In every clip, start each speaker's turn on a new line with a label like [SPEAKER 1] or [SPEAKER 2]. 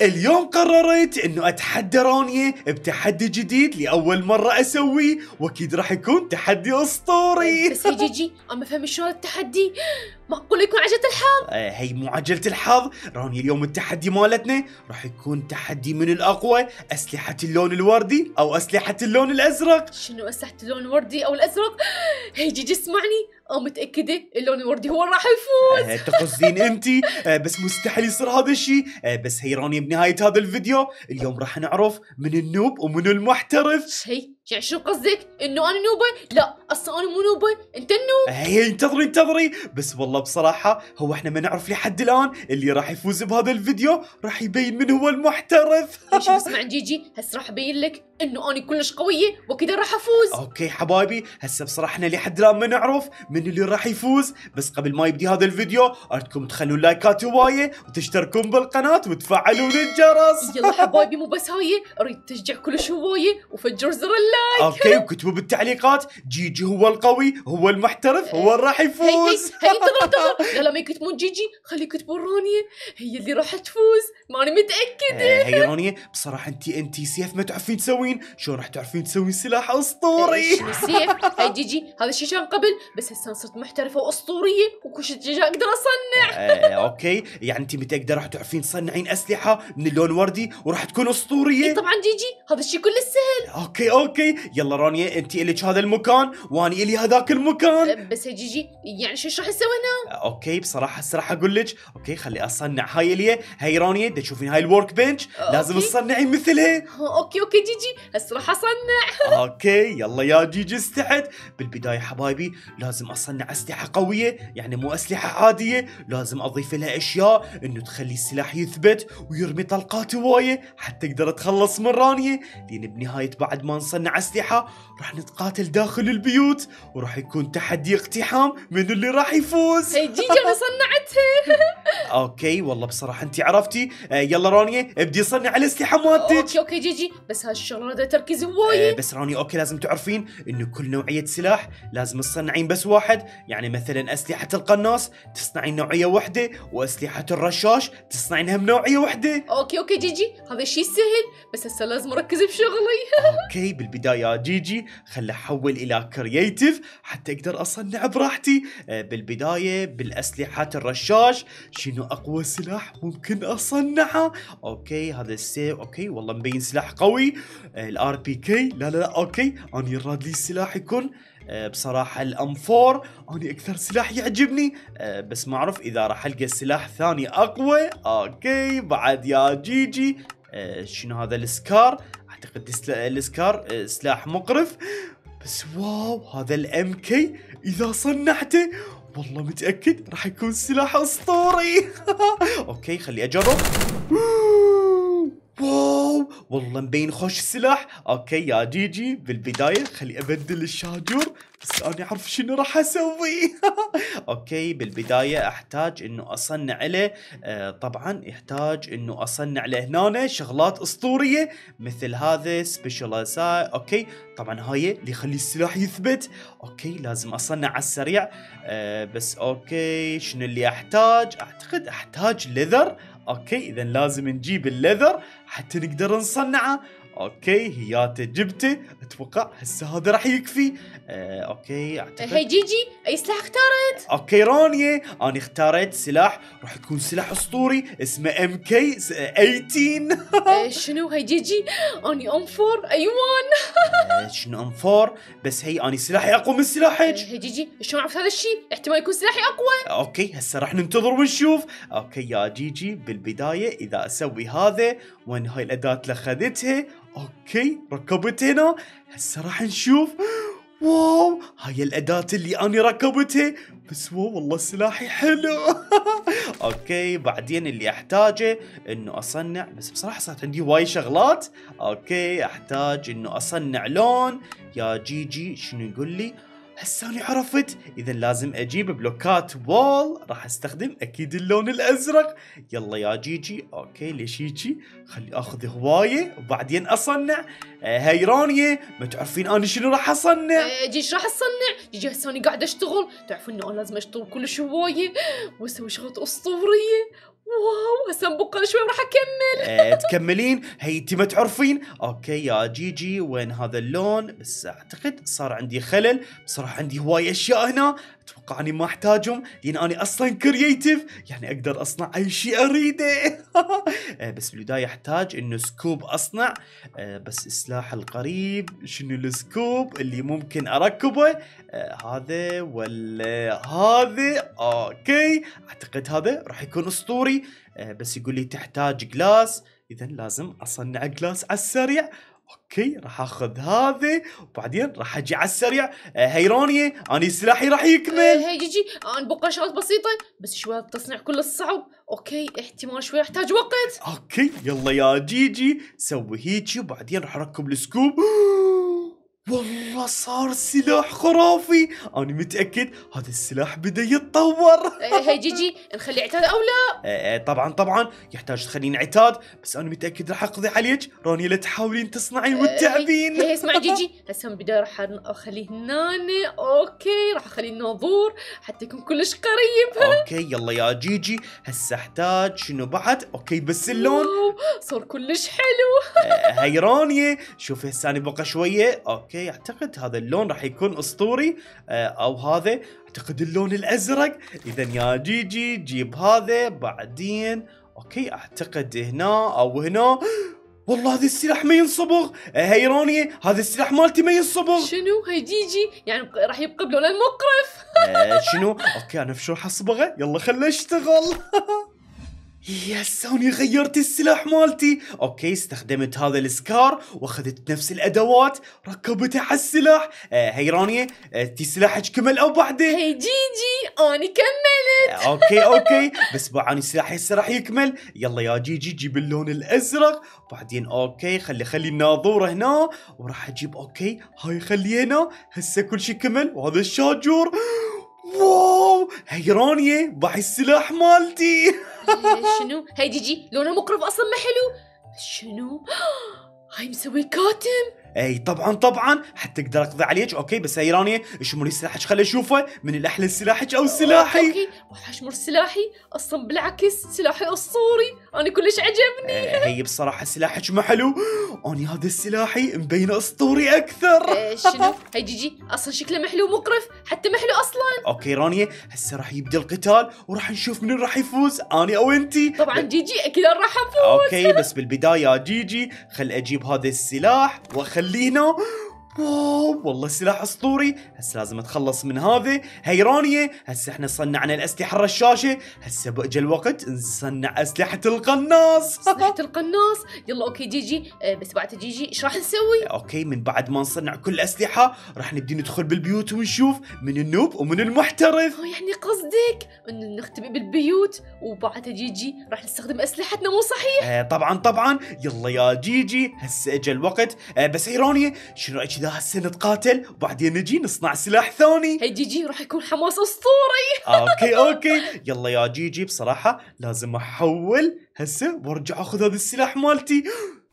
[SPEAKER 1] اليوم قررت انه اتحدى رونيا بتحدي جديد لاول مره اسويه واكيد راح يكون تحدي اسطوري بس هي جيجي
[SPEAKER 2] اما فهم شلون التحدي معقول يكون عجله الحظ
[SPEAKER 1] آه هي مو عجله الحظ رونيا اليوم التحدي مالتنا راح يكون تحدي من الاقوى اسلحه اللون الوردي او اسلحه اللون الازرق
[SPEAKER 2] شنو اسلحه اللون الوردي او الازرق هي جيجي اسمعني او اه متاكده اللون الوردي هو اللي راح يفوز
[SPEAKER 1] آه، تقصدين انت آه، بس مستحيل يصير هذا الشيء بس هيراني بنهايه هذا الفيديو اليوم راح نعرف من النوب ومن المحترف
[SPEAKER 2] شيء يعني شو قصدك انه انا نوبه لا اصلا انا مو نوبه انت النوب هي
[SPEAKER 1] انتظري انتظري بس والله بصراحه هو احنا ما نعرف لحد الان اللي راح يفوز بهذا الفيديو راح يبين من هو المحترف
[SPEAKER 2] شوف اسمع جيجي هسه راح ابين لك انه انا كلش قويه وكذا راح
[SPEAKER 1] افوز اوكي حبايبي هسه بصراحه احنا لحد الان ما نعرف من اللي راح يفوز بس قبل ما يبدي هذا الفيديو اردكم تخلوا لايكات هوايه وتشتركون بالقناه وتفعلون الجرس
[SPEAKER 2] يلا حبايبي مو بس هاي
[SPEAKER 1] اريد تشجع كلش هوايه وفجر
[SPEAKER 2] زر لايك اوكي
[SPEAKER 1] وكتبوا بالتعليقات جيجي هو القوي هو المحترف هو اللي راح يفوز
[SPEAKER 2] هي انتظر انتظر لا ما يكتبون جيجي خلي يكتبون رونيا هي اللي راح تفوز ماني متاكده إيه، هي
[SPEAKER 1] رونيا بصراحه انت انت سيف ما تعرفين تسوين شو راح تعرفين تسوين سلاح اسطوري سيف
[SPEAKER 2] هاي جيجي هذا الشيء كان قبل بس هسه صرت محترفه واسطوريه وكل شيء اقدر اصنع
[SPEAKER 1] إيه، اوكي يعني انت متاكده راح تعرفين تصنعين اسلحه من اللون وردي وراح تكون اسطوريه إيه، طبعا
[SPEAKER 2] جيجي هذا الشيء كله سهل
[SPEAKER 1] اوكي اوكي يلا رانيا انت الك هذا المكان وانا الي هذاك المكان أه،
[SPEAKER 2] بس جيجي يعني شو راح نسوي هنا؟
[SPEAKER 1] أه، اوكي بصراحه هسه راح اقول لك اوكي خلي اصنع هاي الي هاي رانيا تشوفين هاي الورك بنش أه، لازم تصنعين مثلها
[SPEAKER 2] اوكي اوكي جيجي هسه راح اصنع
[SPEAKER 1] اوكي يلا يا جيجي استعد بالبدايه حبايبي لازم اصنع اسلحه قويه يعني مو اسلحه عاديه لازم اضيف لها اشياء انه تخلي السلاح يثبت ويرمي طلقات هوايه حتى اقدر اتخلص من رانيا لان بنهايه بعد ما نصنع مع اسلحه راح نتقاتل داخل البيوت وراح يكون تحدي اقتحام من اللي راح يفوز
[SPEAKER 2] هي جيجا صنعتها
[SPEAKER 1] اوكي والله بصراحه انت عرفتي آه يلا رونيا ابدي صنع الاسلحه مالتك اوكي اوكي جيجي بس هالشغله بدها تركيز هوايه آه بس رونيا اوكي لازم تعرفين انه كل نوعيه سلاح لازم تصنعين بس واحد يعني مثلا اسلحه القناص تصنعين نوعيه واحده واسلحه الرشاش تصنعينها بنوعيه واحده اوكي
[SPEAKER 2] اوكي جيجي هذا الشيء سهل بس هسه
[SPEAKER 1] لازم اركز بشغلي اوكي بالبدايه البدايه جيجي خل احول الى كرييتيف حتى اقدر اصنع براحتي آه، بالبدايه بالاسلحه الرشاش شنو اقوى سلاح ممكن اصنعه اوكي هذا السيف اوكي والله مبين سلاح قوي الار بي كي لا لا لا اوكي اني راد لي سلاح يكون آه، بصراحة الام 4 اني اكثر سلاح يعجبني آه، بس ما اعرف اذا راح القى سلاح ثاني اقوى اوكي بعد يا جيجي جي. شنو هذا السكار اعتقد الاسكار آه، سلاح مقرف بس واو هذا الام كي اذا صنعته والله متاكد راح يكون سلاح اسطوري اوكي خلي اجرب واو والله مبين خوش سلاح اوكي يا جيجي بالبدايه خلي ابدل الشاجور بس انا اعرف شنو راح اسوي اوكي بالبدايه احتاج انه اصنع له آه طبعا يحتاج انه اصنع له هنا شغلات اسطوريه مثل هذا سبيشال اوكي طبعا هاي اللي يخلي السلاح يثبت اوكي لازم اصنع على السريع آه بس اوكي شنو اللي احتاج اعتقد احتاج ليذر اوكي اذا لازم نجيب الليذر حتى نقدر نصنعه اوكي هياته جبته اتوقع هسه هذا راح يكفي آه، اوكي اعتقد هي
[SPEAKER 2] جيجي اي سلاح اختارت؟
[SPEAKER 1] اوكي رانيا انا اختارت سلاح راح يكون سلاح اسطوري اسمه ام كي
[SPEAKER 2] 18 شنو هي جيجي؟ اني ام فور اي وان
[SPEAKER 1] آه، شنو ام فور؟ بس هي اني سلاحي اقوى من سلاحك إيه،
[SPEAKER 2] هي جيجي شلون عرفت هذا الشيء؟ احتمال يكون سلاحي اقوى
[SPEAKER 1] اوكي هسه راح ننتظر ونشوف اوكي يا جيجي بالبدايه اذا اسوي هذا وين هاي الاداه اللي اخذتها اوكي ركبت هنا هسه راح نشوف واو هاي الأداة اللي أنا ركبتها بس واو والله سلاحي حلو أوكي بعدين اللي أحتاجه إنه أصنع بس بصراحة صارت عندي هواي شغلات أوكي أحتاج إنه أصنع لون يا جي جي شنو يقول لي هساني عرفت اذا لازم اجيب بلوكات وول راح استخدم اكيد اللون الازرق يلا يا جيجي اوكي ليش هيجي خلي اخذ هوايه وبعدين اصنع آه، هاي رانيا ما تعرفين انا شنو راح اصنع
[SPEAKER 2] آه جيجي راح اصنع جيجي هساني قاعد اشتغل تعرفون انه انا لازم اشتغل كلش هوايه واسوي شغلات اسطوريه واو هسه بقى شوي وراح اكمل إيه،
[SPEAKER 1] تكملين هي انت ما تعرفين اوكي يا جيجي وين هذا اللون بس اعتقد صار عندي خلل صار عندي هواي اشياء هنا اتوقع اني ما احتاجهم لان يعني انا اصلا كرييتيف يعني اقدر اصنع اي شيء اريده آه، بس بالبدايه احتاج انه سكوب اصنع آه، بس السلاح القريب شنو السكوب اللي ممكن اركبه آه، هذا ولا هذا اوكي اعتقد هذا راح يكون اسطوري بس يقول لي تحتاج جلاس اذا لازم اصنع جلاس على السريع اوكي راح اخذ هذه وبعدين راح اجي على السريع هيرونيا آه، اني سلاحي راح يكمل هي
[SPEAKER 2] آه، جيجي انا آه، بقى شغلات بسيطه بس شوي التصنيع كله صعب اوكي احتمال شوي احتاج وقت
[SPEAKER 1] اوكي يلا يا جيجي سوي هيجي وبعدين راح اركب السكوب والله صار سلاح خرافي انا متاكد هذا السلاح بدا يتطور إيه، إيه، هي
[SPEAKER 2] جيجي نخلي عتاد او لا
[SPEAKER 1] إيه، طبعا طبعا يحتاج تخلين عتاد بس انا متاكد راح اقضي عليك راني لا تحاولين تصنعين وتتعبين هي اسمع جيجي
[SPEAKER 2] هسه من بدايه راح اخليه هنا اوكي راح اخليه ناظور حتى يكون كلش قريب اوكي
[SPEAKER 1] يلا يا جيجي هسه احتاج شنو بعد اوكي بس اللون
[SPEAKER 2] صار كلش حلو
[SPEAKER 1] هي رانيا شوفي هسه انا بقى شويه اوكي اوكي اعتقد هذا اللون راح يكون اسطوري آه، او هذا اعتقد اللون الازرق اذا يا جيجي جي جيب هذا بعدين اوكي اعتقد هنا او هنا والله هذا السلاح ما ينصبغ آه، هيروني هذا السلاح مالتي ما ينصبغ
[SPEAKER 2] شنو هي جيجي يعني راح يبقى بلون المقرف
[SPEAKER 1] آه، شنو اوكي انا شو راح اصبغه يلا خلنا اشتغل يس هوني غيرت السلاح مالتي اوكي استخدمت هذا السكار واخذت نفس الادوات ركبتها على السلاح آه هي رانيا انتي آه سلاحك كمل او بعده هي جي جي
[SPEAKER 2] انا كملت
[SPEAKER 1] آه اوكي اوكي بس بعاني سلاحي هسه راح يكمل يلا يا جي جي جيب اللون الازرق بعدين اوكي خلي خلي الناظوره هنا وراح اجيب اوكي هاي خلينا هنا هسه كل شيء كمل وهذا الشاجور واو هي رانيا باعي السلاح مالتي إيه، شنو هاي جيجي لونه مقرف اصلا ما
[SPEAKER 2] حلو شنو هاي مسوي كاتم
[SPEAKER 1] اي طبعا طبعا حتقدر اقضي عليك اوكي بس هي رانيا شمري سلاحك خلي اشوفه من الاحلى سلاحك او سلاحي اوكي
[SPEAKER 2] راح مر سلاحي اصلا بالعكس سلاحي اسطوري انا كلش عجبني
[SPEAKER 1] هي بصراحه سلاحك ما حلو اني هذا سلاحي مبين اسطوري اكثر
[SPEAKER 2] شنو هي جيجي اصلا شكله محلو مقرف حتى محلو اصلا
[SPEAKER 1] اوكي رانيا هسه راح يبدا القتال وراح نشوف من راح يفوز اني او انتي طبعا جيجي
[SPEAKER 2] اكيد راح افوز
[SPEAKER 1] اوكي بس بالبدايه جيجي خل اجيب هذا السلاح وخل Lino اوه والله سلاح اسطوري هسه لازم اتخلص من هذا هيرانيه هسه احنا صنعنا الاسلحه الرشاشه هسه بقى الوقت نصنع اسلحه القناص اسلحه القناص
[SPEAKER 2] يلا اوكي جيجي جي. أه بس بعد جيجي ايش راح نسوي
[SPEAKER 1] اوكي من بعد ما نصنع كل الاسلحه راح نبدي ندخل بالبيوت ونشوف من النوب ومن المحترف
[SPEAKER 2] يعني قصدك ان نختبئ بالبيوت وبعدها جيجي راح نستخدم اسلحتنا مو صحيح آه
[SPEAKER 1] طبعا طبعا يلا يا جيجي هسه اجى الوقت آه بس هيرانيه شنو رايك لا هسه نتقاتل وبعدين نجي نصنع سلاح ثاني هي جيجي راح يكون حماس
[SPEAKER 2] اسطوري
[SPEAKER 1] اوكي اوكي يلا يا جيجي بصراحه لازم احول هسه وارجع اخذ هذا السلاح مالتي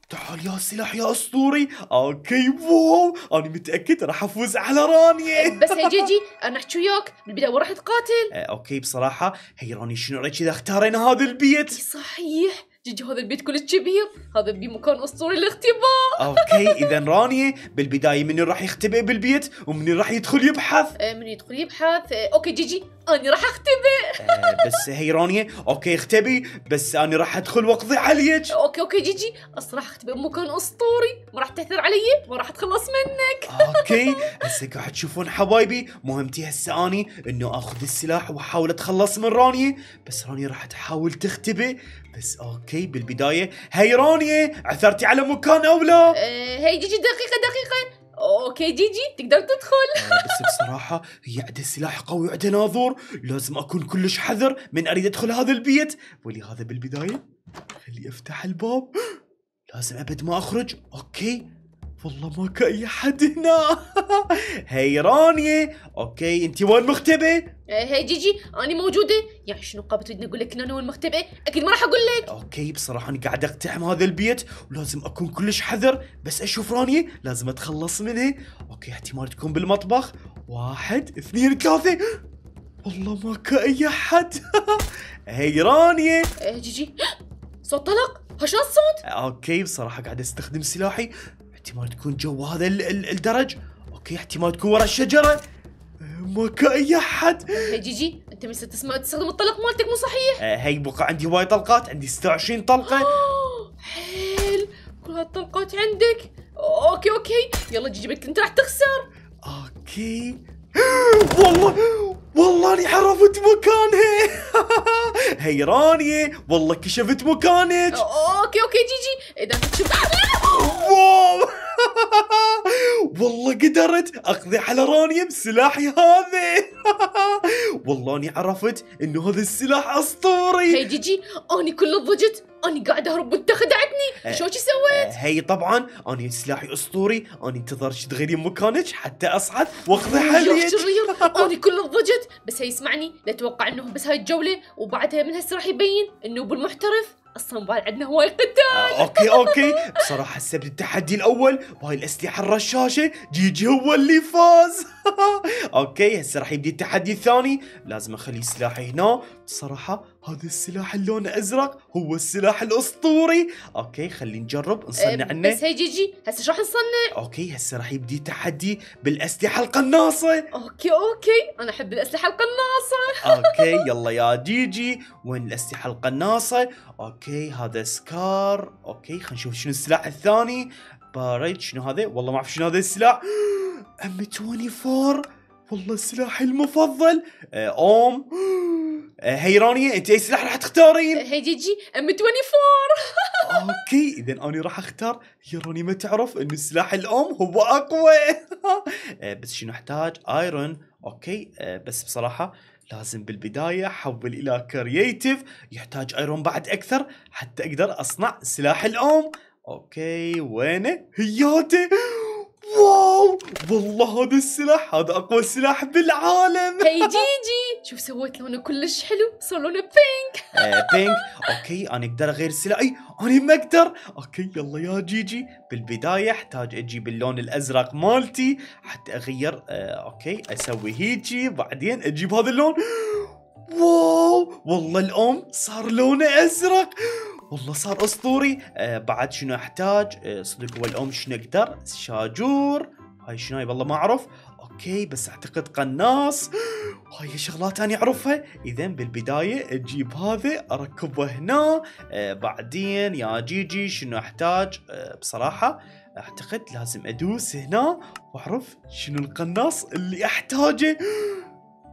[SPEAKER 1] تعال يا سلاح يا اسطوري اوكي واو انا متاكد راح افوز على
[SPEAKER 2] رانيا بس هي جيجي انا احكي وياك بالبدايه وراح راح تقاتل
[SPEAKER 1] اوكي بصراحه هي راني شنو رايك اذا اختارينا هذا البيت
[SPEAKER 2] صحيح جيجي هذا البيت كلش كبير هذا بي مكان اسطوري للاختباء
[SPEAKER 1] اوكي اذا رانيا بالبدايه من راح يختبئ بالبيت ومن راح يدخل يبحث
[SPEAKER 2] ايه من يدخل يبحث آه، اوكي جيجي اني راح أختبئ
[SPEAKER 1] آه، بس هي رانيا أوكي اختبي بس أنا راح أدخل وأقضي عليك أوكي
[SPEAKER 2] أوكي جيجي أصل راح أختبئ بمكان أسطوري ما راح تأثر علي ما راح أتخلص منك
[SPEAKER 1] أوكي هسه قاعد تشوفون حبايبي مهمتي هسه أني إنه آخذ السلاح وأحاول أتخلص من رانيا بس رانيا راح تحاول تختبئ بس أوكي بالبداية هي رانيا عثرتي على مكان أو لا؟
[SPEAKER 2] هي آه، جيجي دقيقة دقيقة اوكي جي جي تقدر تدخل
[SPEAKER 1] آه، بس بصراحة هي عندها سلاح قوي وعندها ناظور لازم اكون كلش حذر من اريد ادخل هذا البيت ولهذا بالبداية خلي افتح الباب لازم ابد ما اخرج اوكي والله ماكو اي حد هنا هي رانيا اوكي انت وين مختبئه؟
[SPEAKER 2] هي إيه، جيجي انا موجوده يعني شنو قابت ودني اقول لك انا وين مختبئه؟ اكيد ما راح اقول لك
[SPEAKER 1] اوكي بصراحه انا قاعد اقتحم هذا البيت ولازم اكون كلش حذر بس اشوف رانيا لازم اتخلص منها اوكي احتمال تكون بالمطبخ واحد اثنين ثلاثه والله ماكو اي حد هي رانيا
[SPEAKER 2] إيه، جيجي
[SPEAKER 1] صوت طلق هشان الصوت؟ اوكي بصراحه قاعد استخدم سلاحي احتمال تكون جوا هذا الدرج اوكي احتمال تكون ورا الشجره ما اي احد هي
[SPEAKER 2] جيجي انت من تسمع تستخدم الطلق مالتك مو صحيح
[SPEAKER 1] آه، هي بقى عندي هواي طلقات عندي 26 طلقه آه،
[SPEAKER 2] حيل كل هالطلقات عندك اوكي اوكي يلا جيجي بك انت راح تخسر
[SPEAKER 1] اوكي والله والله اني عرفت مكانها هي رانيا والله كشفت مكانك
[SPEAKER 2] اوكي اوكي جيجي اذا تشوف
[SPEAKER 1] واو والله قدرت اقضي على رانيا بسلاحي هذا والله اني عرفت انه هذا السلاح اسطوري هي جيجي اني كل ضجت اني قاعد اهرب وانت خدعتني أه، شو شو سويت أه، هي طبعا اني سلاحي اسطوري اني انتظرش تغيرين مكانك حتى اصعد واقضي عليك
[SPEAKER 2] اني كل ضجت بس هي اسمعني لا توقع انه بس هاي الجوله وبعدها من هسه راح يبين انه بالمحترف الصنبال عندنا هواي قتال آه، اوكي اوكي
[SPEAKER 1] بصراحه هسه التحدي الاول وهاي الاسلحه الرشاشه جيجي هو اللي فاز اوكي هسه راح يبدي التحدي الثاني لازم اخلي سلاحي هنا بصراحه هذا السلاح اللون ازرق هو السلاح الاسطوري اوكي خلي نجرب نصنع أه بس
[SPEAKER 2] هي جي هسه شو راح نصنع
[SPEAKER 1] اوكي هسه راح يبدي تحدي بالاسلحه القناصه
[SPEAKER 2] اوكي اوكي انا احب الاسلحه القناصه
[SPEAKER 1] اوكي يلا يا جي وين الاسلحه القناصه اوكي هذا سكار اوكي خلينا نشوف شنو السلاح الثاني باريد شنو هذا والله ما اعرف شنو هذا السلاح آه، ام 24 والله سلاحي المفضل اوم آه هيرانية انت اي سلاح راح تختارين؟
[SPEAKER 2] آه، هي جي ام
[SPEAKER 1] 24 اوكي اذا انا راح اختار هيراني ما تعرف ان سلاح الام هو اقوى آه، بس شنو احتاج؟ ايرون اوكي بس بصراحة لازم بالبداية حول الى كرييتيف يحتاج ايرون بعد اكثر حتى اقدر اصنع سلاح الام اوكي وينه هياته واو والله هذا السلاح هذا اقوى سلاح بالعالم هي
[SPEAKER 2] جيجي شوف سويت لونه كلش حلو صار لونه بينك
[SPEAKER 1] بينك اوكي انا اقدر اغير سلاحي انا ما اقدر اوكي يلا يا جيجي بالبدايه احتاج اجيب اللون الازرق مالتي حتى اغير اوكي اسوي هيجي بعدين اجيب هذا اللون واو والله الام صار لونه ازرق والله صار اسطوري آه بعد شنو احتاج آه صدق والام شنو اقدر شاجور هاي شنو هاي والله ما اعرف اوكي بس اعتقد قناص هاي شغلات انا اعرفها اذا بالبدايه اجيب هذا اركبه هنا آه بعدين يا جيجي شنو احتاج آه بصراحه اعتقد لازم ادوس هنا واعرف شنو القناص اللي احتاجه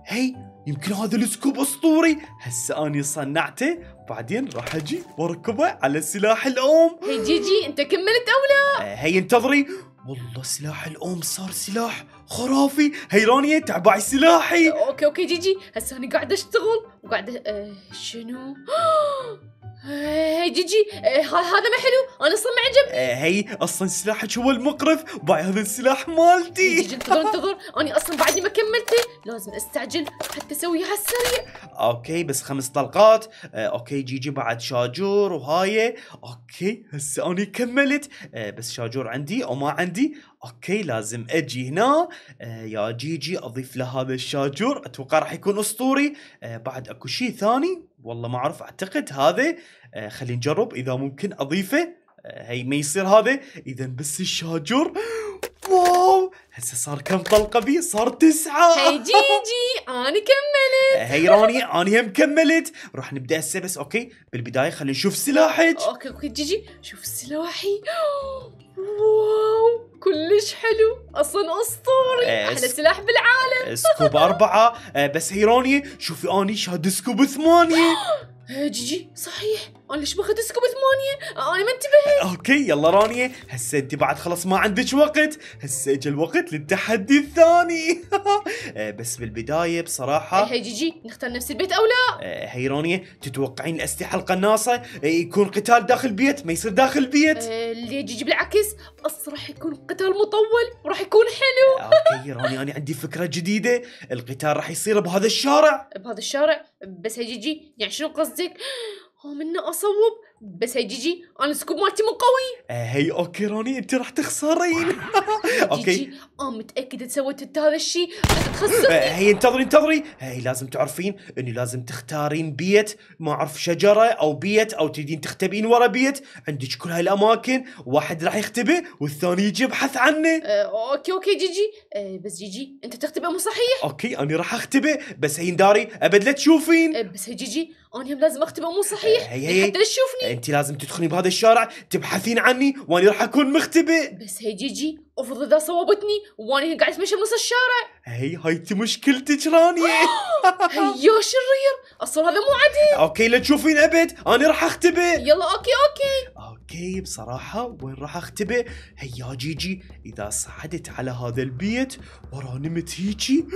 [SPEAKER 1] هي يمكن هذا السكوب اسطوري هسه اني صنعته بعدين راح اجي واركبه على سلاح الام هي جيجي
[SPEAKER 2] انت كملت او لا آه،
[SPEAKER 1] هي انتظري والله سلاح الام صار سلاح خرافي هي رانيا تعبعي سلاحي
[SPEAKER 2] اوكي اوكي جيجي هسه انا قاعده اشتغل وقاعده آه شنو إيه، جيجي إيه، هذا ما حلو انا اصلا ما
[SPEAKER 1] عجبني إيه، هي اصلا سلاحك هو المقرف باي هذا السلاح مالتي جيجي انتظر
[SPEAKER 2] انتظر انا اصلا بعدني ما كملته لازم استعجل حتى اسويها على السريع
[SPEAKER 1] اوكي بس خمس طلقات اوكي جيجي بعد شاجور وهاي اوكي هسه انا كملت بس شاجور عندي وما عندي اوكي لازم اجي هنا آه، يا جيجي اضيف له هذا الشاجور اتوقع راح يكون اسطوري آه، بعد اكو شيء ثاني والله ما اعرف اعتقد هذا آه، خلينا نجرب اذا ممكن اضيفه هي ما يصير هذا اذا بس الشاجور واو هسه صار كم طلقه بي صار تسعه هي
[SPEAKER 2] جيجي انا كملت هي راني
[SPEAKER 1] انا هم كملت راح نبدا هسه بس اوكي بالبدايه خلينا نشوف سلاحك اوكي
[SPEAKER 2] اوكي جيجي شوف سلاحي واو كلش حلو اصلا اسطوري آه احلى سلاح بالعالم إيه، سكوب
[SPEAKER 1] اربعه إيه، بس هيروني شوفي اني شاد سكوب ثمانيه
[SPEAKER 2] جيجي إيه، صحيح انا ليش باخذ اسكب ثمانية؟ انا ما انتبهت
[SPEAKER 1] اوكي يلا رانيا هسه انت بعد خلاص ما عندك وقت هسه اجى الوقت للتحدي الثاني آه، بس بالبداية بصراحة هي إيه،
[SPEAKER 2] جيجي نختار نفس البيت او لا
[SPEAKER 1] هي آه، رانيا تتوقعين الاسلحة القناصة آه، يكون قتال داخل البيت ما يصير داخل البيت
[SPEAKER 2] اللي جيجي بالعكس بس راح يكون قتال مطول وراح يكون حلو
[SPEAKER 1] اوكي رانيا انا عندي فكرة جديدة القتال راح يصير بهذا الشارع
[SPEAKER 2] بهذا الشارع بس هي جيجي يعني شنو قصدك؟ هو منه اصوب بس هي جيجي جي. انا السكوب مالتي مو قوي
[SPEAKER 1] هي آه، اوكي راني انت راح تخسرين اوكي
[SPEAKER 2] انا متاكده سويت انت هذا الشيء تخسرني هي
[SPEAKER 1] آه، انتظري انتظري هي لازم تعرفين اني لازم تختارين بيت ما اعرف شجره او بيت او تريدين تختبئين ورا بيت عندك كل هاي الاماكن واحد راح يختبئ والثاني يجي يبحث عنه
[SPEAKER 2] أه اوكي اوكي جيجي جي. أه بس جيجي جي. انت تختبئ مو صحيح
[SPEAKER 1] اوكي انا راح اختبئ بس هي داري ابد لا تشوفين أه بس
[SPEAKER 2] هي جيجي انا هم لازم اختبئ مو صحيح هي هي حتى تشوفني انت
[SPEAKER 1] لازم تدخلي بهذا الشارع تبحثين عني وانا راح اكون
[SPEAKER 2] مختبئ بس هي جيجي افرض اذا صوبتني وانا قاعد اتمشى بنص الشارع
[SPEAKER 1] هي هاي مشكلتك رانيا
[SPEAKER 2] هي شرير اصلا هذا مو عدل
[SPEAKER 1] اوكي لا تشوفين ابد انا راح
[SPEAKER 2] اختبئ يلا اوكي اوكي
[SPEAKER 1] اوكي بصراحه وين راح اختبئ هيا جيجي اذا صعدت على هذا البيت وراني نمت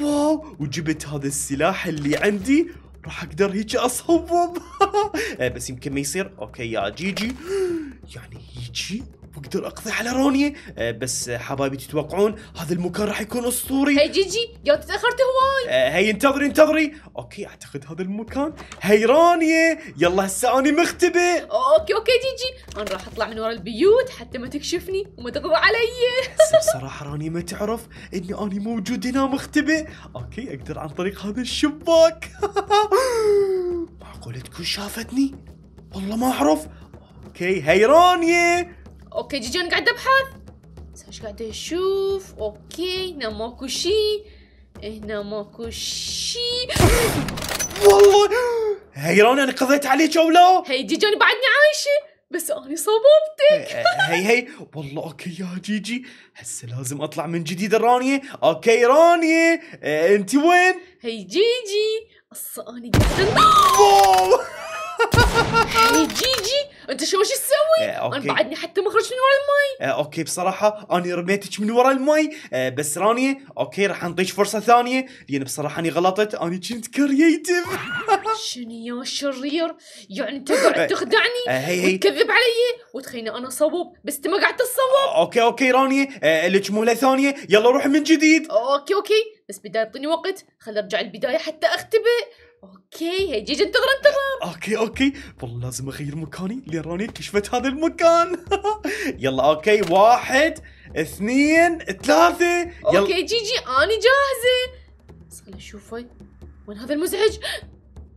[SPEAKER 1] واو وجبت هذا السلاح اللي عندي راح اقدر هيك اصوب إيه، بس يمكن ما يصير اوكي يا جيجي يعني هيجي واقدر اقضي على رونيا آه بس حبايبي تتوقعون هذا المكان راح يكون اسطوري هي
[SPEAKER 2] جيجي يا تاخرت هواي
[SPEAKER 1] آه هي انتظري انتظري اوكي اعتقد هذا المكان هي رونيا يلا هسه اني مختبئ
[SPEAKER 2] اوكي اوكي جيجي انا راح اطلع من ورا البيوت حتى ما تكشفني وما تقضى علي
[SPEAKER 1] صراحه رونيا ما تعرف اني اني موجود هنا مختبئ اوكي اقدر عن طريق هذا الشباك معقوله تكون شافتني والله ما اعرف اوكي هي رونيا
[SPEAKER 2] اوكي جيجي انا قاعد ابحث ايش قاعد اشوف اوكي هنا ماكو شيء هنا ماكو شيء
[SPEAKER 1] والله روني انا قضيت عليك او لا
[SPEAKER 2] هي انا بعدني عايشه بس انا
[SPEAKER 1] صوبتك هي هي والله اوكي يا جيجي هسه لازم اطلع من جديد رانيا اوكي رانيا انت وين
[SPEAKER 2] هي جيجي قصة انا قاعد هي جيجي انت شو شو تسوي؟ آه، أوكي. انا بعدني حتى ما خرجت من ورا
[SPEAKER 1] المي آه، اوكي بصراحه انا رميتك من ورا المي آه، بس رانيا اوكي راح نعطيك فرصه ثانيه لان بصراحه اني غلطت انا كنت كرييتف
[SPEAKER 2] شنو يا شرير؟ يعني انت قاعد إيه. تخدعني آه، هي هي. وتكذب علي وتخيني انا صوب بس انت ما قاعد تصوب
[SPEAKER 1] اوكي اوكي رانيا آه، لك مهله ثانيه يلا روح من
[SPEAKER 2] جديد اوكي اوكي بس بداية اعطيني وقت خل ارجع البدايه حتى اختبئ اوكي هي جيجي انتظر
[SPEAKER 1] انتظر اوكي اوكي والله لازم اغير مكاني لان روني كشفت هذا المكان يلا اوكي واحد اثنين ثلاثة يلا اوكي
[SPEAKER 2] جيجي انا جاهزة بس خليني اشوف وين هذا المزعج؟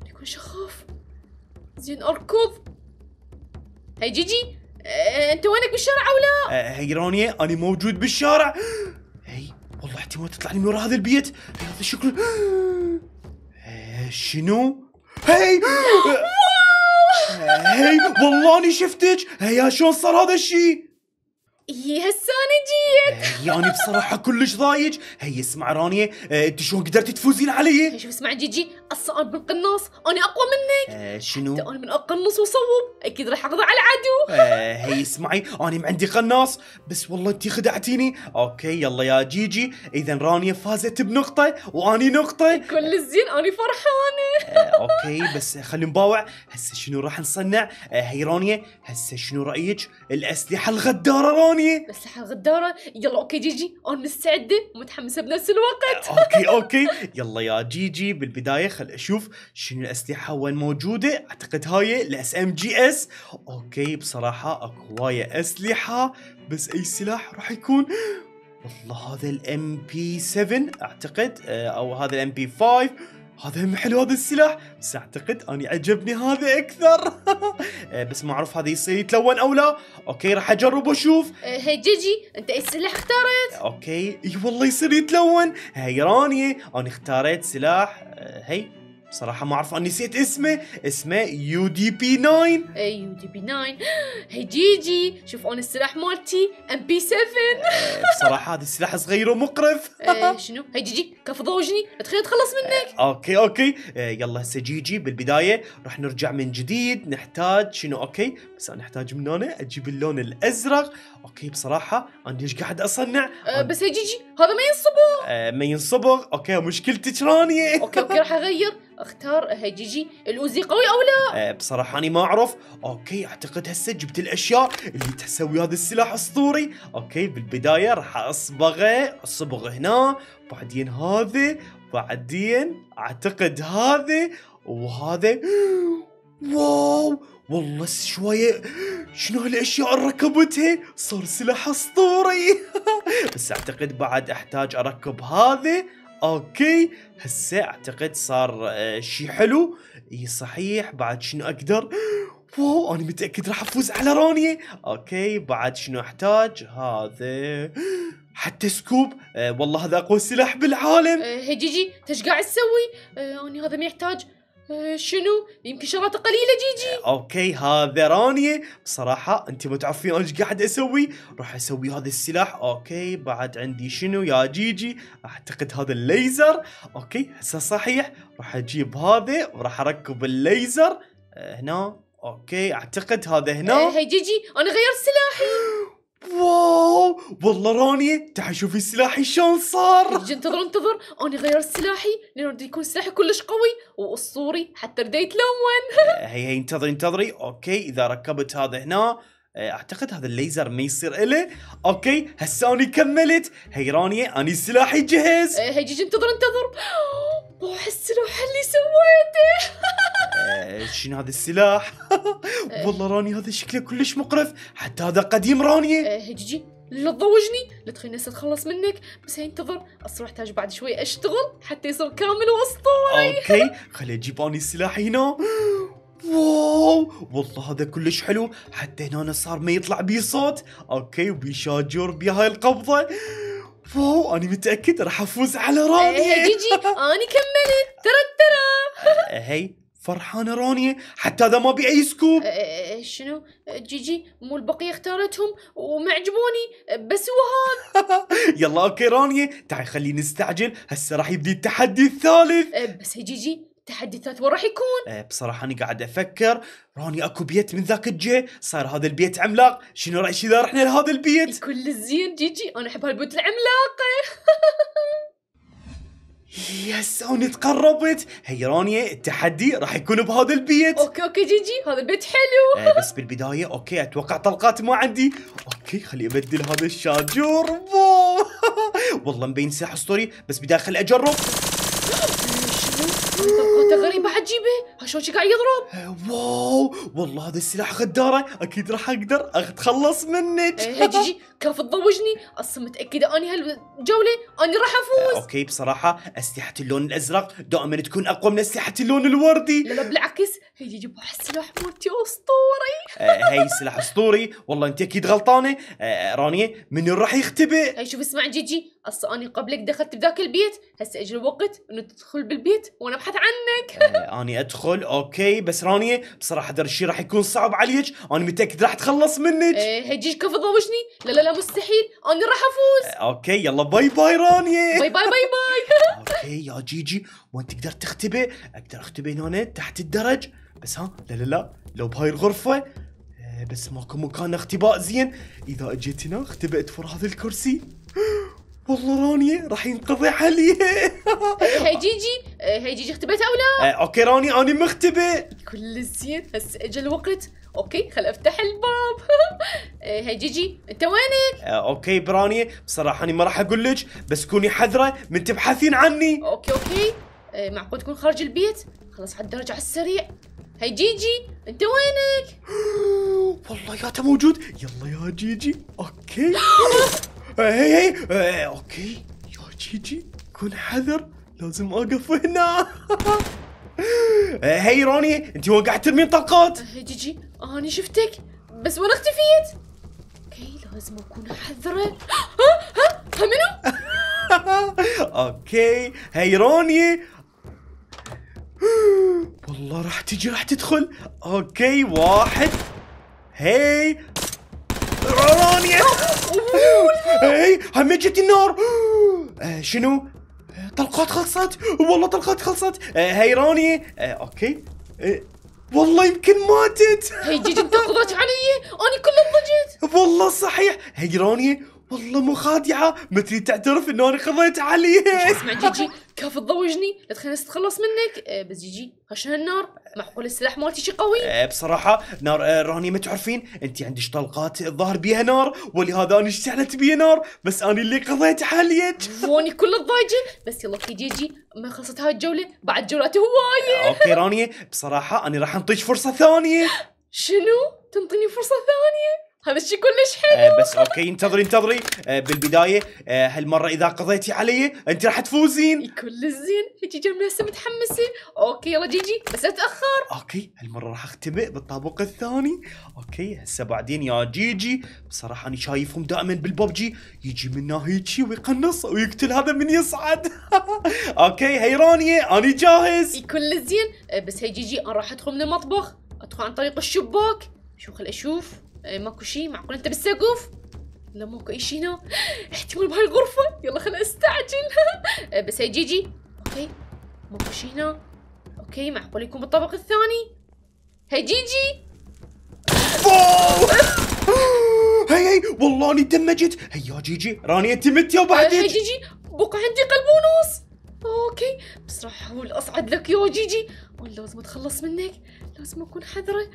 [SPEAKER 2] يكون شخاف زين اركض هي جيجي
[SPEAKER 1] أه، انت وينك بالشارع او لا؟ أه، هي رانيا انا موجود بالشارع هي والله احتمال تطلعني من ورا هذا البيت هذا شكله شنو؟ هي هي والله اني شفتك هيا شلون صار هذا الشيء؟
[SPEAKER 2] يا هسه انا عليك
[SPEAKER 1] هي انا بصراحه كلش ضايج هي اسمع رانيا إيه، انت شلون قدرتي تفوزين علي إيه، شوف
[SPEAKER 2] اسمع جيجي اصلا انا بالقناص انا اقوى منك إيه، شنو انا من اقنص وصوب اكيد راح اقضي على العدو
[SPEAKER 1] هي اسمعي انا ما عندي قناص بس والله انت خدعتيني اوكي يلا يا جيجي اذا رانيا فازت بنقطه واني نقطه كل الزين انا فرحانه اوكي بس خلي نباوع هسه شنو راح نصنع هي رانيا هسه شنو رايك الاسلحه الغداره رانيا
[SPEAKER 2] الاسلحه الغداره يلا اوكي جيجي انا مستعده ومتحمسه بنفس الوقت
[SPEAKER 1] اوكي اوكي يلا يا جيجي بالبدايه خل اشوف شنو الاسلحه وين موجوده اعتقد هاي الاس ام جي اس اوكي بصراحه اكو هوايه اسلحه بس اي سلاح راح يكون والله هذا الام بي 7 اعتقد آه، او هذا الام بي 5 هذا هم حلو هذا السلاح بس اعتقد اني عجبني هذا اكثر إيه، بس ما اعرف هذا يصير يتلون او لا اوكي راح اجرب واشوف
[SPEAKER 2] إيه، هي جيجي انت ايش سلاح اخترت
[SPEAKER 1] اوكي اي والله يصير يتلون هي هيرانيه انا اختاريت سلاح إيه، هي بصراحه ما اعرف نسيت اسمه اسمه يو دي بي 9 اي
[SPEAKER 2] يو دي بي 9 هي جيجي شوف انا السلاح مالتي ام بي 7
[SPEAKER 1] بصراحه هذا السلاح صغير ومقرف
[SPEAKER 2] إيه، شنو هي جيجي كف ضوجني تخيل اتخلص منك
[SPEAKER 1] إيه، اوكي اوكي إيه، يلا هسه جيجي بالبدايه راح نرجع من جديد نحتاج شنو اوكي بس انا احتاج من هنا اجيب اللون الازرق اوكي بصراحه انا ايش قاعد اصنع
[SPEAKER 2] أه بس يا جيجي هذا ما ينصبغ
[SPEAKER 1] أه ما ينصبغ اوكي مشكلتك رانيا اوكي اوكي
[SPEAKER 2] راح اغير اختار هجيجي أه، الاوزي قوي او
[SPEAKER 1] لا أه بصراحه انا ما اعرف اوكي اعتقد هسه جبت الاشياء اللي تسوي هذا السلاح اسطوري اوكي بالبدايه راح اصبغه اصبغ هنا بعدين هذا بعدين اعتقد هذا وهذا واو والله شوية شنو هالاشياء اللي ركبتها صار سلاح اسطوري بس اعتقد بعد احتاج اركب هذا اوكي هسه اعتقد صار آه، شي حلو اي صحيح بعد شنو اقدر واو انا متاكد راح افوز على رونيا اوكي بعد شنو احتاج هذا حتى سكوب آه والله هذا اقوى سلاح بالعالم
[SPEAKER 2] آه، هيجيجي هجيجي قاعد تسوي آه انا هذا ما يحتاج آه، شنو؟ يمكن شغلات قليله جيجي
[SPEAKER 1] آه، اوكي هذا رانيا بصراحة انت ما تعرفين انا ايش قاعد اسوي راح اسوي هذا السلاح اوكي بعد عندي شنو يا جيجي اعتقد هذا الليزر اوكي هسه صحيح راح اجيب هذا وراح اركب الليزر آه، هنا اوكي اعتقد هذا هنا
[SPEAKER 2] هي جيجي انا غيرت سلاحي
[SPEAKER 1] واو والله رانيا تعال شوفي سلاحي شلون
[SPEAKER 2] صار انتظر انتظر انا غيرت سلاحي لانه بده يكون سلاحي كلش قوي واسطوري حتى بدا يتلون
[SPEAKER 1] آه، هي هي انتظري انتظري اوكي اذا ركبت هذا هنا آه، اعتقد هذا الليزر ما يصير الي اوكي هسه اني كملت هي رانيا اني سلاحي جهز
[SPEAKER 2] آه، هي جيجي انتظر انتظر اوه السلاح اللي
[SPEAKER 1] سويته شنو هذا السلاح والله راني هذا شكله كلش مقرف حتى هذا قديم رانيا
[SPEAKER 2] إيه، هجي إيه، لا تضوجني لا تخليني اتخلص منك بس انتظر اصلا احتاج بعد شوي اشتغل حتى يصير كامل واسطوري اوكي
[SPEAKER 1] خلي اجيب اني السلاح هنا واو والله هذا كلش حلو حتى هنا صار ما يطلع بيه صوت اوكي وبيشاجر بهاي القبضه واو انا متاكد راح افوز على راني إيه،
[SPEAKER 2] جيجي انا كملت ترى ترى
[SPEAKER 1] هي فرحانه رانيا حتى اذا ما بي اي سكوب
[SPEAKER 2] أه، أه، أه، شنو جيجي مو البقيه اختارتهم ومعجبوني بس هو
[SPEAKER 1] يلا اوكي رانيا تعي خلينا نستعجل هسه راح يبدي التحدي الثالث بس يا جيجي التحدي الثالث وين راح يكون؟ بصراحه انا قاعد افكر راني اكو بيت من ذاك الجي صار هذا البيت عملاق شنو رايك اذا رحنا لهذا البيت؟ كل
[SPEAKER 2] الزين جيجي انا احب هالبيت العملاقه
[SPEAKER 1] يس اوني تقربت هي رانيا التحدي راح يكون بهذا البيت اوكي
[SPEAKER 2] اوكي جيجي هذا البيت حلو آه
[SPEAKER 1] بس بالبدايه اوكي اتوقع طلقات ما عندي اوكي خلي ابدل هذا الشاجور والله مبين سلاح اسطوري بس بداخل اجرب
[SPEAKER 2] طلقاته غريبة حتجيبه شلون شي قاعد يضرب
[SPEAKER 1] واو والله هذا السلاح غدارة أكيد راح أقدر
[SPEAKER 2] أتخلص منك إيه، إيه، جي جيجي كيف تضوجني أصلا متأكدة أني هالجولة أني راح أفوز
[SPEAKER 1] أوكي بصراحة أسلحة اللون الأزرق دائما تكون أقوى من أسلحة اللون الوردي
[SPEAKER 2] لا لا بالعكس هي جي السلاح مالتي أسطوري
[SPEAKER 1] آه، هي سلاح أسطوري والله أنت أكيد غلطانة آه، رانية من راح
[SPEAKER 2] يختبئ هي شوف اسمع جيجي هسه اني قبلك دخلت بذاك البيت هسه اجى الوقت انه تدخل بالبيت وانا ابحث عنك
[SPEAKER 1] انا آه، اني ادخل اوكي بس رانيا بصراحه هذا الشيء راح يكون صعب عليك انا متاكد راح اتخلص منك
[SPEAKER 2] ايه هيجيك كف ضوشني لا لا لا مستحيل انا راح افوز
[SPEAKER 1] آه، اوكي يلا باي باي
[SPEAKER 2] رانيا باي باي باي باي
[SPEAKER 1] اوكي يا جيجي وين تقدر تختبئ اقدر اختبئ هنا تحت الدرج بس ها لا لا لا لو بهاي الغرفه آه، بس ماكو مكان اختباء زين اذا اجيت هنا اختبئت ورا هذا الكرسي والله رانيا راح ينقضي علي
[SPEAKER 2] هي جيجي هي جيجي اختبت او لا؟ آه،
[SPEAKER 1] اوكي راني اني مختبئ
[SPEAKER 2] كل زين هسه اجى الوقت اوكي خل افتح الباب آه، هي جيجي انت وينك؟
[SPEAKER 1] آه، اوكي برانيا بصراحه انا ما راح اقول لك بس كوني حذره من تبحثين عني
[SPEAKER 2] اوكي اوكي معقول تكون خارج البيت؟ خلاص حد رجع على السريع هي جيجي انت وينك؟ والله يا موجود يلا
[SPEAKER 1] يا جيجي اوكي هي هي آه، اوكي يا جيجي كن حذر لازم اقف هنا آه، هي روني انت وقعت ترمين طلقات آه، جيجي انا شفتك بس وين اختفيت؟
[SPEAKER 2] اوكي لازم اكون حذره ها ها منو؟
[SPEAKER 1] اوكي هي روني والله راح تجي راح تدخل اوكي واحد هي رانيا اي همجت النار آه شنو إيه، طلقات خلصت والله طلقات خلصت آه هاي رانيا آه اوكي إيه، والله يمكن ماتت هي جيت انتقضت علي انا كل ضجت والله صحيح هي رانيا والله مو خادعه ما تريد تعترف انه انا قضيت عليها اسمع جيجي
[SPEAKER 2] كيف تضوجني لا تخليني اتخلص منك آه، بس جيجي خش النار معقول السلاح مالتي شي قوي آه،
[SPEAKER 1] بصراحه نار آه، راني ما تعرفين انت عندك طلقات الظاهر بيها نار ولهذا انا اشتعلت بيها نار بس انا اللي قضيت حاليك فوني
[SPEAKER 2] كل الضايجه بس يلا في جيجي ما خلصت هاي الجوله بعد جولات هوايه اوكي
[SPEAKER 1] رانيا بصراحه انا راح انطيك فرصه ثانيه
[SPEAKER 2] شنو تنطيني فرصه ثانيه هذا الشيء كلش حلو آه
[SPEAKER 1] بس اوكي انتظري انتظري آه بالبدايه آه هالمره اذا قضيتي علي انت راح تفوزين
[SPEAKER 2] كل الزين هيجي جنبي هسه متحمسه اوكي يلا جيجي بس اتاخر
[SPEAKER 1] اوكي هالمره راح اختبئ بالطابق الثاني اوكي هسه بعدين يا جيجي بصراحه انا شايفهم دائما بالببجي يجي منا هيجي ويقنص ويقتل هذا من يصعد اوكي هيرانيه انا جاهز
[SPEAKER 2] كل الزين آه بس هي جيجي انا راح ادخل من المطبخ ادخل عن طريق الشباك شو خل اشوف آه، ماكو شيء معقول انت بالسقوف لا ماكو اي شيء هنا احتمال بهالغرفة يلا خلنا استعجل آه، بس هي جيجي اوكي ماكو شيء هنا اوكي معقول يكون بالطابق الثاني هي جيجي
[SPEAKER 1] هي هي والله اني دمجت يا جيجي راني انت يا بعدك آه، هي جيجي
[SPEAKER 2] بقى عندي قلب ونص اوكي بس راح احاول اصعد لك يا جيجي وانا لازم اتخلص منك لازم اكون حذره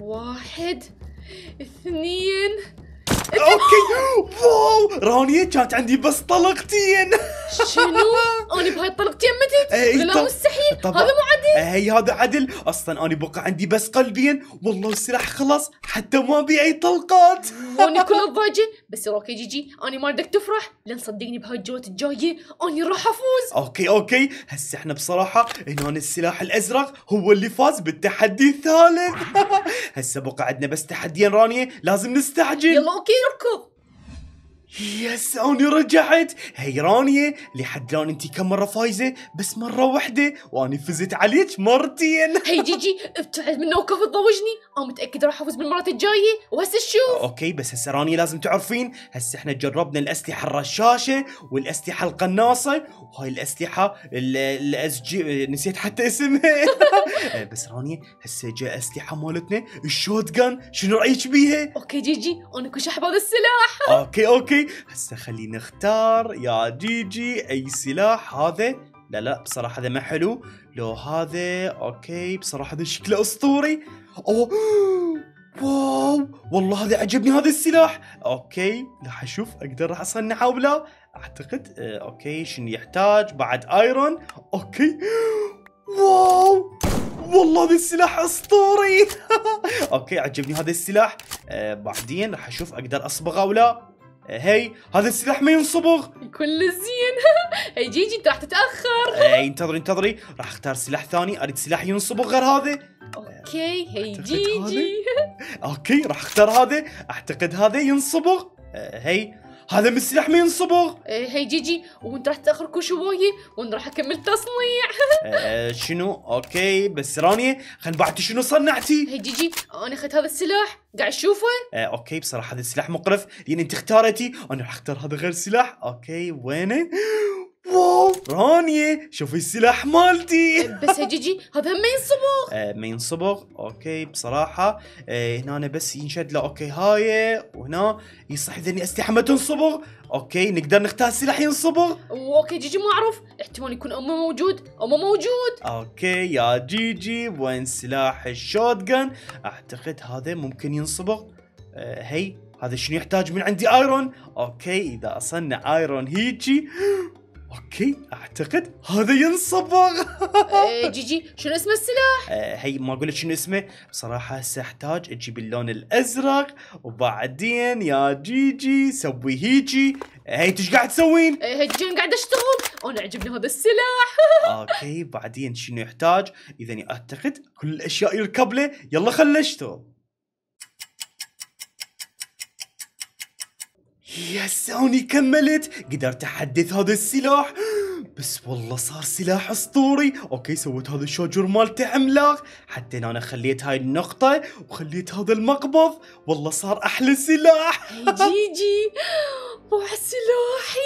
[SPEAKER 2] واحد اثنين
[SPEAKER 1] اوكي واو رانيا كانت عندي بس طلقتين شنو؟ انا بهاي الطلقتين متت؟ إيه، لا مستحيل هذا مو عدل اي هذا عدل اصلا انا بقى عندي بس قلبين والله السلاح خلص حتى ما بي اي طلقات انا كل
[SPEAKER 2] الضاجه بس اوكي جيجي انا ما بدك تفرح لان صدقني بهاي الجولات الجايه انا راح افوز
[SPEAKER 1] اوكي اوكي هسه احنا بصراحه هنا السلاح الازرق هو اللي فاز بالتحدي الثالث هسه بقى عندنا بس تحديين رانيا لازم نستعجل يلا اوكي Shut up, cup. يس انا رجعت رانيا لحد الان انت كم مرة فايزة بس مرة واحدة واني فزت عليك مرتين
[SPEAKER 2] هي جيجي ابتعد من وكف تضوجني انا متأكدة راح افوز بالمرات الجاية وهسه شوف
[SPEAKER 1] اوكي بس هسه رانيا لازم تعرفين هسه احنا جربنا الاسلحة الرشاشة والاسلحة القناصة وهاي الاسلحة الاس جي نسيت حتى اسمها أه، بس رانيا هسه جاء اسلحة مالتنا الشوت جان شنو رايك بيها؟ اوكي جيجي
[SPEAKER 2] انا كل شحب السلاح
[SPEAKER 1] اوكي اوكي هسه خلينا نختار يا جيجي اي سلاح هذا لا لا بصراحة هذا ما حلو لو هذا اوكي بصراحة هذا شكله اسطوري اوه واو والله هذا عجبني هذا السلاح اوكي راح اشوف اقدر راح اصنعه ولا اعتقد آه، اوكي شنو يحتاج بعد ايرون اوكي واو والله هذا السلاح اسطوري اوكي عجبني هذا السلاح آه، بعدين راح اشوف اقدر اصبغه ولا هي آه، هذا السلاح ما ينصبغ كل زين
[SPEAKER 2] هي جيجي انت راح تتاخر هي
[SPEAKER 1] انتظري انتظري راح اختار سلاح ثاني اريد سلاح ينصبغ غير هذا
[SPEAKER 2] اوكي هي جيجي
[SPEAKER 1] اوكي راح اختار هذا اعتقد هذا ينصبغ هي آه، هذا من السلاح ما ينصبغ
[SPEAKER 2] إيه، هي جيجي وانت راح تاخر شويه وانا راح اكمل تصنيع
[SPEAKER 1] آه شنو اوكي بس رانيا خلينا بعد شنو صنعتي
[SPEAKER 2] هي جيجي انا اخذت هذا السلاح قاعد تشوفه
[SPEAKER 1] آه اوكي بصراحه هذا السلاح مقرف لان يعني انت اختارتي انا راح اختار هذا غير سلاح اوكي وينه واو رانيا شوفي السلاح مالتي
[SPEAKER 2] بس يا جيجي هذا ما ينصبغ
[SPEAKER 1] آه، ما ينصبغ اوكي بصراحه آه، هنا أنا بس ينشد له اوكي هاي وهنا يصح اذا اسلحه ما تنصبغ اوكي نقدر نختار سلاح ينصبغ اوكي
[SPEAKER 2] جيجي ما اعرف احتمال يكون امه موجود امه موجود
[SPEAKER 1] اوكي يا جيجي وين سلاح الشوت اعتقد هذا ممكن ينصبغ آه، هي هذا شنو يحتاج من عندي ايرون اوكي اذا اصنع ايرون هيجي اوكي اعتقد هذا ينصبغ
[SPEAKER 2] إيه، جيجي شنو اسم السلاح؟
[SPEAKER 1] إيه، هي ما اقول لك شنو اسمه بصراحه هسه احتاج تجيب اللون الازرق وبعدين يا جيجي سوي هيجي إيه، هي ايش قاعد تسوين؟ هيجي قاعد
[SPEAKER 2] اشتغل انا عجبني هذا السلاح
[SPEAKER 1] اوكي بعدين شنو يحتاج؟ اذا اعتقد كل الاشياء يركب له يلا خلنا اشتغل يا سوني كملت قدرت احدث هذا السلاح بس والله صار سلاح اسطوري اوكي سويت هذا الشجر مالته عملاق حتى انا خليت هاي النقطة وخليت هذا المقبض والله صار احلى سلاح
[SPEAKER 2] جيجي
[SPEAKER 1] بوع سلاحي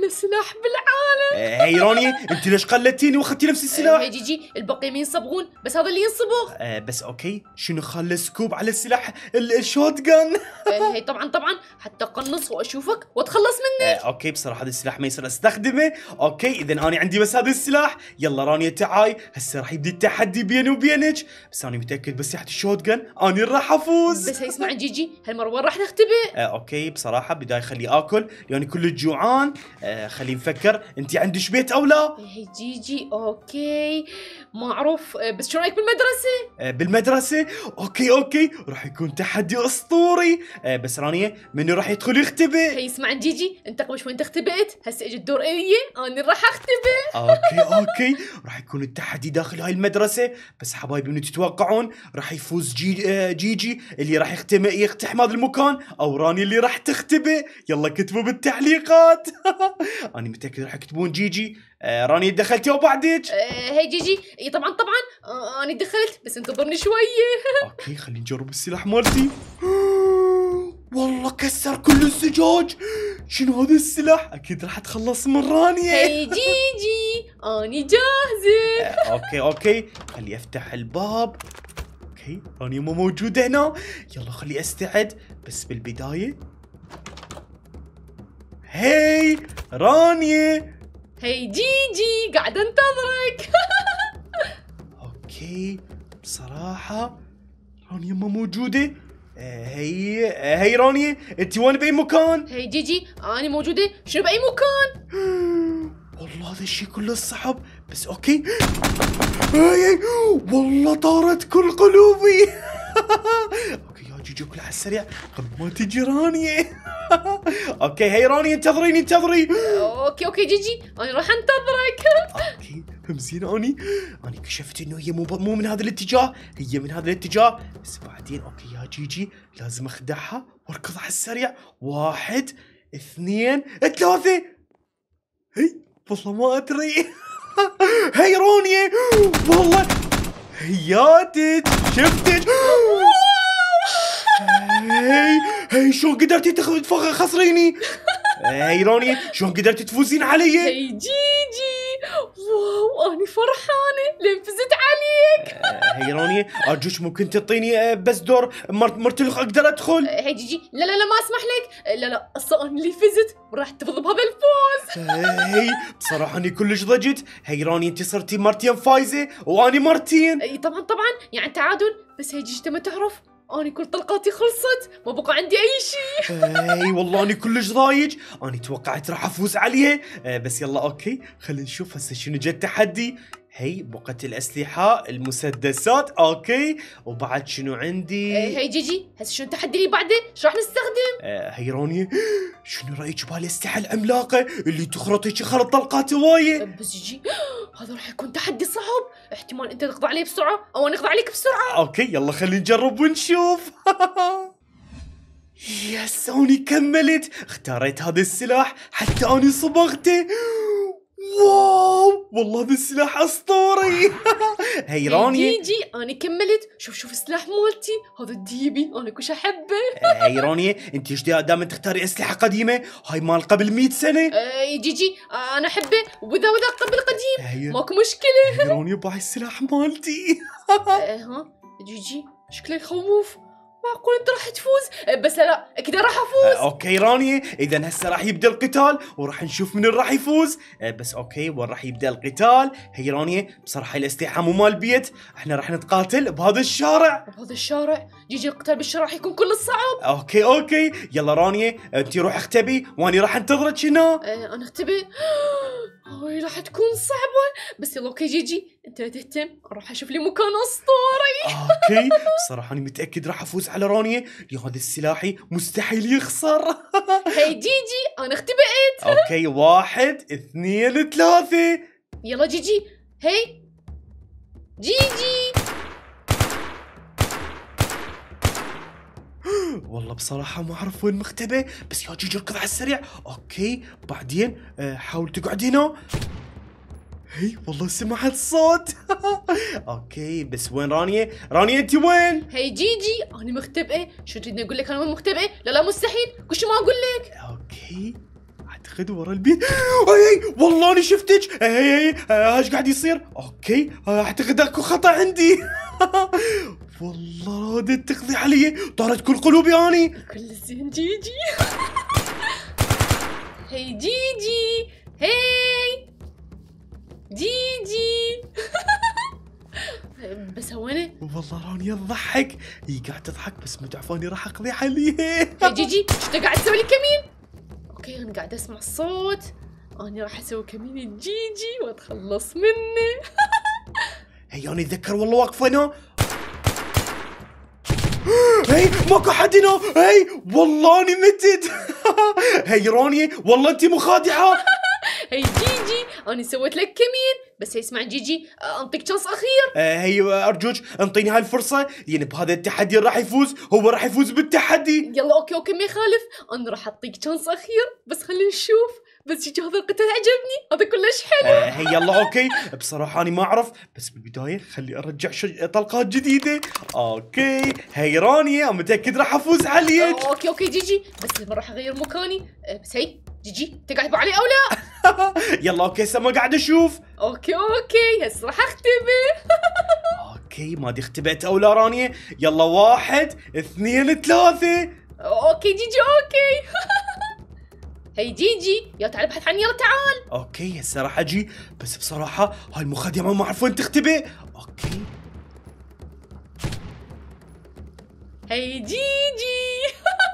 [SPEAKER 1] احلى سلاح
[SPEAKER 2] بالعالم إيه، هي
[SPEAKER 1] روني انت ليش قلتيني واخذتي نفس السلاح إيه،
[SPEAKER 2] جي جي الباقي ما ينصبغون بس هذا اللي ينصبغ
[SPEAKER 1] آه بس اوكي شنو خلى سكوب على السلاح الشوت جن إيه،
[SPEAKER 2] هي طبعا طبعا حتى قنص واشوفك واتخلص منك آه
[SPEAKER 1] اوكي بصراحه هذا السلاح ما يصير استخدمه اوكي اذا انا عندي بس هذا السلاح يلا رانيا تعاي هسه راح يبدي التحدي بيني وبينك بس انا متاكد بس تحت الشوت جن انا راح افوز
[SPEAKER 2] بس هي اسمع جيجي هالمره وين راح نختبئ
[SPEAKER 1] آه اوكي بصراحه بدايه خلي اكل لاني يعني كل جوعان آه خلينا نفكر انت عندك بيت او لا
[SPEAKER 2] جيجي إيه، اوكي معروف آه، بس شو رايك بالمدرسه
[SPEAKER 1] آه بالمدرسه اوكي اوكي راح يكون تحدي اسطوري آه بس رانيا من راح يدخل يختبئ
[SPEAKER 2] هي إيه، اسمع جيجي انت قبل شوي انت اختبئت هسه اجى الدور الي انا راح اختبئ
[SPEAKER 1] اوكي اوكي راح يكون التحدي داخل هاي المدرسه بس حبايبي من تتوقعون راح يفوز جي آه، جي, جيجي اللي راح يختبئ يقتحم هذا المكان او رانيا اللي راح تختبئ يلا كتبوا بالتعليقات انا متاكد راح يكتبون جيجي آه راني دخلت يا بعدك
[SPEAKER 2] آه هي جيجي اي طبعا طبعا آه انا دخلت
[SPEAKER 1] بس انتظرني شويه اوكي خليني اجرب السلاح مالتي والله كسر كل الزجاج شنو هذا السلاح اكيد راح تخلص من رانيا هي
[SPEAKER 2] جيجي اني جاهزه آه
[SPEAKER 1] اوكي اوكي خلي افتح الباب اوكي رانيا مو موجوده هنا يلا خلي استعد بس بالبدايه هاي رانيا
[SPEAKER 2] هاي جي قاعدة
[SPEAKER 1] انتظرك اوكي بصراحة رانيا ما موجودة هي هي رانيا انت وين باي مكان؟
[SPEAKER 2] هي جي انا موجودة شنو باي مكان؟
[SPEAKER 1] والله هذا الشيء كله صعب بس اوكي والله طارت كل قلوبي اجي اجيب على السريع قبل ما تجي رانيا اوكي هي رانيا انتظريني انتظري
[SPEAKER 2] اوكي اوكي جيجي انا راح انتظرك
[SPEAKER 1] اوكي همزين اني اني كشفت انه هي مو مو من هذا الاتجاه هي من هذا الاتجاه بس بعدين اوكي يا جيجي لازم اخدعها واركض على السريع واحد اثنين ثلاثة هي والله ما ادري هي رونيا والله هياتك شفتك هاي هاي شلون قدرتي تخسريني؟ هاي روني شلون قدرتي تفوزين علي؟ هاي
[SPEAKER 2] جيجي واو أنا فرحانة لين فزت عليك
[SPEAKER 1] آه، هاي روني أرجوك ممكن تعطيني آه، بس دور مرت أقدر أدخل؟
[SPEAKER 2] آه، هاي جيجي لا لا لا ما أسمح لك لا لا أصلا أنا اللي فزت وراح تفضل بهذا الفوز
[SPEAKER 1] هاي بصراحة أنا كلش ضجت هاي روني أنت صرتي مرتين فايزة وأني مرتين اي طبعا طبعا يعني تعادل بس هي جيجي ما تعرف انا كل طلقاتي خلصت ما بقى عندي اي شيء اي والله انا كلش ضايج انا توقعت راح افوز عليها بس يلا اوكي خلينا نشوف هسه شنو جا التحدي هي بقة الأسلحة المسدسات أوكي وبعد شنو عندي ايه
[SPEAKER 2] هي جيجي هسه شنو تحدي لي بعده شو راح نستخدم
[SPEAKER 1] آه، هي روني شنو رأيك بهالأسلحة العملاقة اللي تخرط هيك خرط طلقات هواية آه،
[SPEAKER 2] بس جيجي هذا راح يكون تحدي صعب احتمال أنت تقضي عليه بسرعة أو أنا أقضي عليك بسرعة
[SPEAKER 1] أوكي يلا خلينا نجرب ونشوف يس سوني كملت اختاريت هذا السلاح حتى أني صبغته والله ذا السلاح اسطوري هيروني جي
[SPEAKER 2] جي انا كملت شوف شوف السلاح مالتي هذا الديبي انا كش احبه
[SPEAKER 1] هيروني انت ايش دائما تختاري اسلحه قديمه هاي مال قبل 100 سنه
[SPEAKER 2] اي آه، جي جي انا احبه وذا وذا قبل قديم ماكو مشكله هيروني
[SPEAKER 1] باعي السلاح
[SPEAKER 2] مالتي آه، ها جي جي شكله يخوف معقول انت راح تفوز أه، بس لا كذا راح
[SPEAKER 1] افوز آه اوكي رانيا اذا هسه راح يبدا القتال وراح نشوف من راح يفوز آه بس اوكي وين راح يبدا القتال هي رانيا بصراحه الاستيحاء مو مال البيت احنا راح نتقاتل بهذا الشارع
[SPEAKER 2] بهذا الشارع جيجي القتال بالشارع راح يكون كل الصعب
[SPEAKER 1] اوكي اوكي يلا رانيا انت روح اختبي واني راح انتظرك هنا
[SPEAKER 2] آه انا اختبي هاي راح تكون صعبة بس يلا اوكي جيجي انت لا تهتم راح اشوف لي مكان اسطوري اوكي
[SPEAKER 1] بصراحة انا متأكد راح افوز على رونيا لهذا السلاحي مستحيل يخسر
[SPEAKER 2] هاي جيجي انا اختبئت اوكي
[SPEAKER 1] واحد اثنين ثلاثة
[SPEAKER 2] يلا جيجي هاي جيجي
[SPEAKER 1] والله بصراحة ما أعرف وين مختبئ بس يا جيجي اركض على السريع أوكي بعدين آه، حاول تقعد هنا هي والله سمعت صوت اوكي بس وين رانيا؟ رانيا انت وين؟
[SPEAKER 2] هي جيجي انا مختبئه شو تريدني اقول لك انا وين مختبئه؟ لا لا مستحيل كل شيء ما اقول لك اوكي
[SPEAKER 1] اعتقد ورا البيت اي والله انا شفتك اي اي ايش قاعد يصير؟ اوكي اعتقد اكو خطا عندي والله رادت تقضي علي طارت كل قلوبي اني كل
[SPEAKER 2] زين جيجي هي جيجي هي جيجي بس هوني
[SPEAKER 1] والله رانيا تضحك هي قاعد تضحك بس متعفاني راح اقضي عليها هي جيجي ايش قاعد تسوي لي
[SPEAKER 2] كمين اوكي انا قاعد اسمع الصوت انا راح اسوي كمين جيجي واتخلص منه
[SPEAKER 1] هي انا اتذكر والله واقفه هنا هي ماكو حد هنا هي والله اني متت هي روني والله انت مخادعه
[SPEAKER 2] هي جيجي انا سويت لك كمين بس هي اسمع جيجي انطيك شانس اخير
[SPEAKER 1] آه، هاي هي ارجوك انطيني هاي الفرصه لان يعني بهذا التحدي راح يفوز هو راح يفوز بالتحدي
[SPEAKER 2] يلا اوكي اوكي ما يخالف انا راح اعطيك شانس اخير بس خلينا نشوف بس يجي هذا القتال عجبني هذا كلش حلو آه
[SPEAKER 1] هي يلا اوكي بصراحه انا ما اعرف بس بالبدايه خلي ارجع شج... طلقات جديده اوكي رانيا متاكد راح افوز عليك
[SPEAKER 2] آه، اوكي اوكي جيجي بس لما راح اغير مكاني آه، بس هي جيجي تقعد علي او لا
[SPEAKER 1] يلا اوكي هسه ما قاعد اشوف
[SPEAKER 2] اوكي اوكي هسه راح اختبئ
[SPEAKER 1] اوكي ما دي اختبئت او لا رانيا يلا واحد اثنين ثلاثه
[SPEAKER 2] اوكي جيجي اوكي هي جيجي يا تعال ابحث عني يلا تعال
[SPEAKER 1] اوكي هسه راح اجي بس بصراحه هاي المخدمه ما اعرف وين تختبئ اوكي
[SPEAKER 2] هي جيجي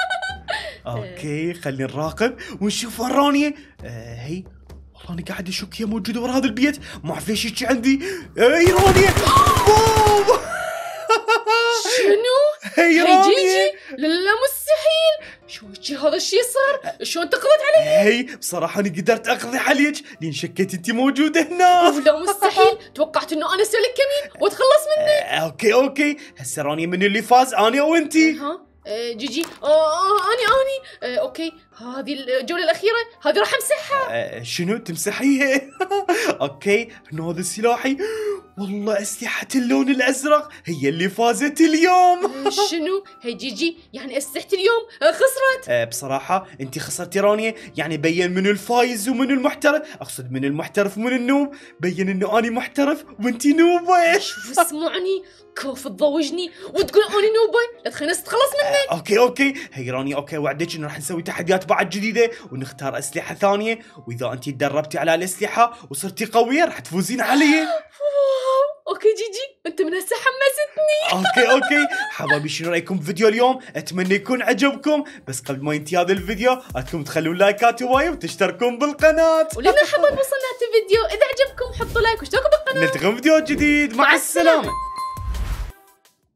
[SPEAKER 1] اوكي خلينا نراقب ونشوف وين رانيا آه هي والله انا قاعد اشك هي موجوده ورا هذا البيت ما اعرف ليش هيك عندي آه، هي رانيا شنو؟
[SPEAKER 2] هي رانيا جيجي لا مستحيل شو هيك هذا الشيء صار؟ شلون تقضت
[SPEAKER 1] علي؟ هي بصراحة أنا قدرت أقضي عليك لأن شكيت أنت موجودة هنا
[SPEAKER 2] لا مستحيل توقعت إنه أنا أسوي لك كمين مني
[SPEAKER 1] آه، أوكي أوكي هسه راني من اللي فاز أنا وأنتي
[SPEAKER 2] ها آه، جيجي آه، آه، أني أني آه، أوكي هذه الجوله الاخيره هذه راح امسحها
[SPEAKER 1] آه, آه، شنو تمسحيها اوكي هذا سلاحي والله اسلحه اللون الازرق هي اللي فازت اليوم إيه،
[SPEAKER 2] شنو هي جيجي يعني اسلحه اليوم آه، خسرت
[SPEAKER 1] آه بصراحه انت خسرتي رانيا يعني بين من الفايز ومن المحترف اقصد من المحترف ومن النوب بين انه اني محترف وانت نوبه شوف اسمعني كوف تضوجني وتقول اني نوبه لا تخلص تخلص منك آه اوكي اوكي هي رانيا اوكي وعدك انه راح نسوي تحديات بعد جديده ونختار اسلحه ثانيه واذا انت تدربتي على الاسلحه وصرتي قويه راح تفوزين علي
[SPEAKER 2] اوكي جيجي انت من هسه حمستني
[SPEAKER 1] اوكي اوكي حبايبي شنو رايكم بفيديو اليوم اتمنى يكون عجبكم بس قبل ما ينتهي هذا الفيديو اتكم تخلوا لايكات هواي وتشتركون بالقناه
[SPEAKER 2] ولنا حبايب وصلنا الفيديو اذا عجبكم حطوا لايك واشتركوا بالقناه
[SPEAKER 1] نلتقي فيديو جديد مع, مع السلامه